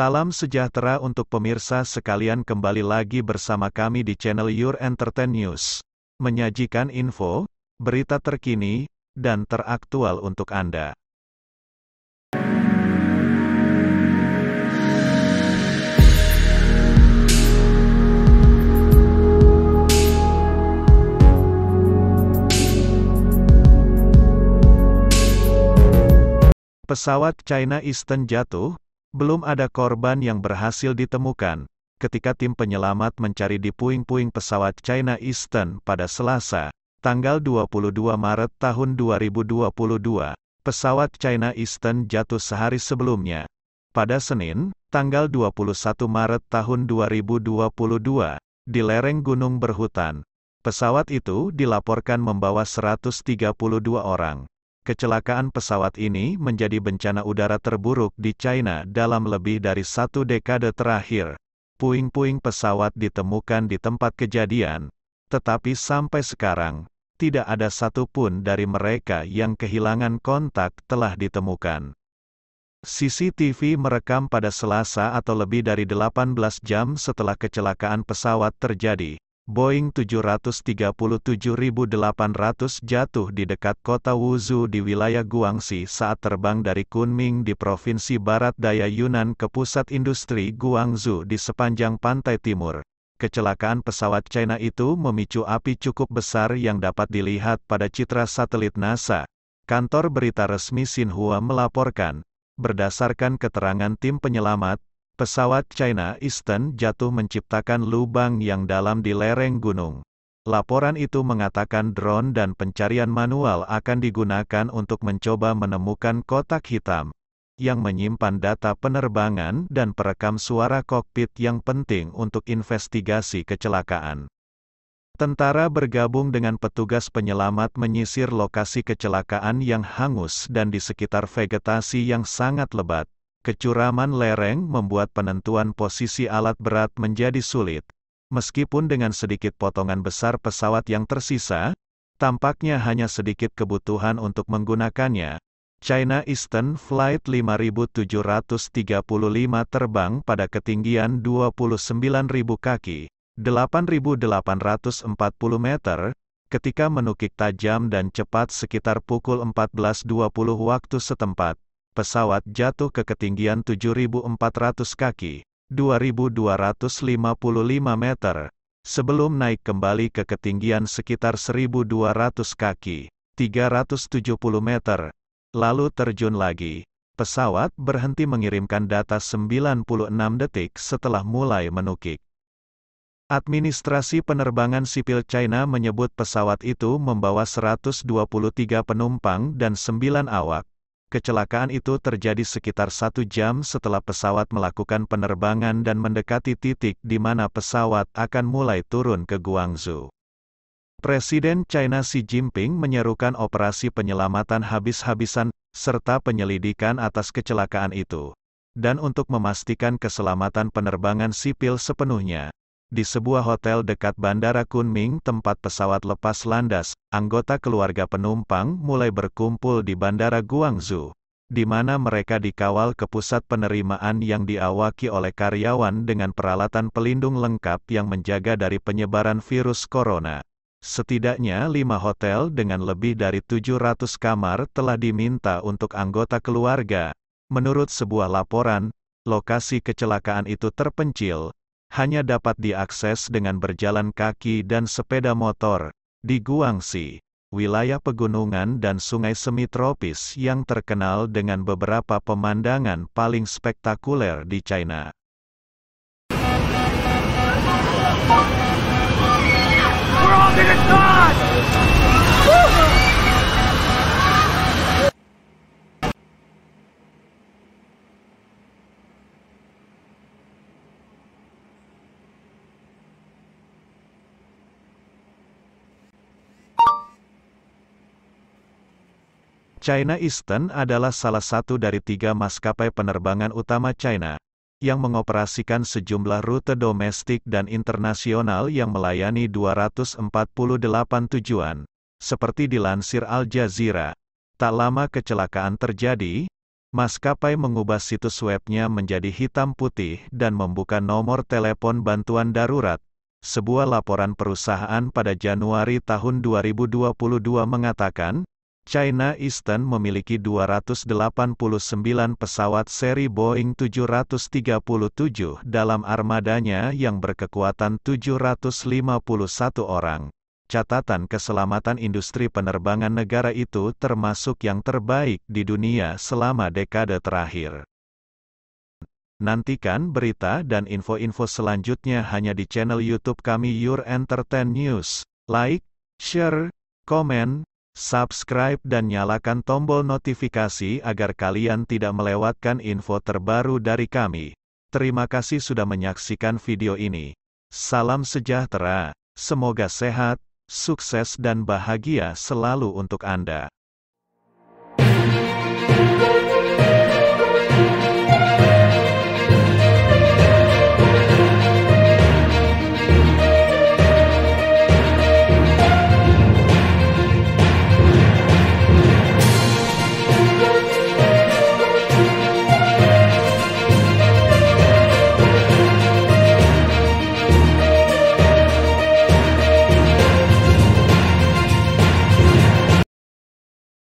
Salam sejahtera untuk pemirsa sekalian kembali lagi bersama kami di channel Your Entertain News. Menyajikan info, berita terkini, dan teraktual untuk Anda. Pesawat China Eastern jatuh, belum ada korban yang berhasil ditemukan, ketika tim penyelamat mencari di puing-puing pesawat China Eastern pada Selasa, tanggal 22 Maret tahun 2022, pesawat China Eastern jatuh sehari sebelumnya. Pada Senin, tanggal 21 Maret tahun 2022, di lereng gunung berhutan, pesawat itu dilaporkan membawa 132 orang. Kecelakaan pesawat ini menjadi bencana udara terburuk di China dalam lebih dari satu dekade terakhir. Puing-puing pesawat ditemukan di tempat kejadian, tetapi sampai sekarang, tidak ada satupun dari mereka yang kehilangan kontak telah ditemukan. CCTV merekam pada Selasa atau lebih dari 18 jam setelah kecelakaan pesawat terjadi. Boeing 737-800 jatuh di dekat kota Wuzhou di wilayah Guangxi saat terbang dari Kunming di Provinsi Barat Daya Yunan ke pusat industri Guangzhou di sepanjang pantai timur. Kecelakaan pesawat China itu memicu api cukup besar yang dapat dilihat pada citra satelit NASA. Kantor berita resmi Xinhua melaporkan, berdasarkan keterangan tim penyelamat, Pesawat China Eastern jatuh menciptakan lubang yang dalam di lereng gunung. Laporan itu mengatakan drone dan pencarian manual akan digunakan untuk mencoba menemukan kotak hitam yang menyimpan data penerbangan dan perekam suara kokpit yang penting untuk investigasi kecelakaan. Tentara bergabung dengan petugas penyelamat menyisir lokasi kecelakaan yang hangus dan di sekitar vegetasi yang sangat lebat kecuraman lereng membuat penentuan posisi alat berat menjadi sulit. Meskipun dengan sedikit potongan besar pesawat yang tersisa, tampaknya hanya sedikit kebutuhan untuk menggunakannya. China Eastern Flight 5735 terbang pada ketinggian 29.000 kaki, 8.840 meter, ketika menukik tajam dan cepat sekitar pukul 14.20 waktu setempat pesawat jatuh ke ketinggian 7.400 kaki, 2.255 meter, sebelum naik kembali ke ketinggian sekitar 1.200 kaki, 370 meter, lalu terjun lagi. Pesawat berhenti mengirimkan data 96 detik setelah mulai menukik. Administrasi penerbangan sipil China menyebut pesawat itu membawa 123 penumpang dan 9 awak, Kecelakaan itu terjadi sekitar satu jam setelah pesawat melakukan penerbangan dan mendekati titik di mana pesawat akan mulai turun ke Guangzhou. Presiden China Xi Jinping menyerukan operasi penyelamatan habis-habisan, serta penyelidikan atas kecelakaan itu. Dan untuk memastikan keselamatan penerbangan sipil sepenuhnya, di sebuah hotel dekat Bandara Kunming tempat pesawat lepas landas, anggota keluarga penumpang mulai berkumpul di Bandara Guangzhou, di mana mereka dikawal ke pusat penerimaan yang diawaki oleh karyawan dengan peralatan pelindung lengkap yang menjaga dari penyebaran virus corona. Setidaknya lima hotel dengan lebih dari 700 kamar telah diminta untuk anggota keluarga. Menurut sebuah laporan, lokasi kecelakaan itu terpencil, hanya dapat diakses dengan berjalan kaki dan sepeda motor, di Guangxi, wilayah pegunungan dan sungai semitropis yang terkenal dengan beberapa pemandangan paling spektakuler di China. We're all gonna die! China Eastern adalah salah satu dari tiga maskapai penerbangan utama China, yang mengoperasikan sejumlah rute domestik dan internasional yang melayani 248 tujuan, seperti dilansir Al Jazeera. Tak lama kecelakaan terjadi, maskapai mengubah situs webnya menjadi hitam putih dan membuka nomor telepon bantuan darurat. Sebuah laporan perusahaan pada Januari tahun 2022 mengatakan, China Eastern memiliki 289 pesawat seri Boeing 737 dalam armadanya yang berkekuatan 751 orang. Catatan keselamatan industri penerbangan negara itu termasuk yang terbaik di dunia selama dekade terakhir. Nantikan berita dan info-info selanjutnya hanya di channel YouTube kami Your Entertain News. Like, share, comment subscribe dan nyalakan tombol notifikasi agar kalian tidak melewatkan info terbaru dari kami. Terima kasih sudah menyaksikan video ini. Salam sejahtera, semoga sehat, sukses dan bahagia selalu untuk Anda.